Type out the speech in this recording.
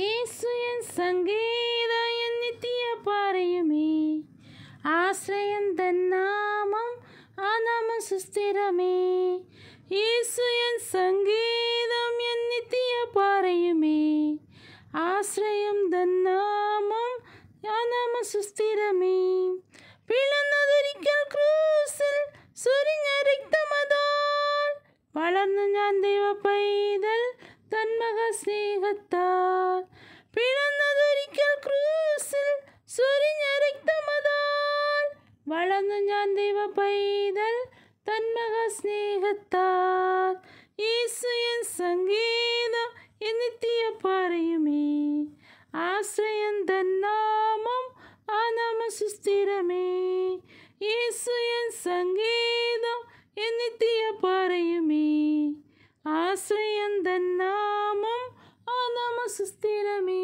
Yesu N നിത്യ പറയുമേ ആശ്രയം തന്നാമം ആ സുസ്ഥിരമേ യേസു സംഗീതം എൻ നിത്യ പറയുമേ ആശ്രയം തന്നാമം ആ സുസ്ഥിരമേ പിളന്നതൊരിക്കൽ ക്രൂസിൽ സുരിഞ്ഞ വളർന്നു ഞാൻ ദൈവ പൈതൽ തന്മക സ്നേഹത്താൽ വളർന്നു ഞാൻ ദൈവ പൈതൽ തന്മക സ്നേഹത്താൽ ഈസുയൻ സംഗീതം എന്നിത്തിയ പറയുമേ ആശ്രയം തന്നാമം ആ നാമ സുസ്ഥിരമേ ഈസുയൻ സംഗീതം എന്നിത്തിയ പറയുമേ ആശ്രയം തന്നാമം ആ നാമ സുസ്ഥിരമേ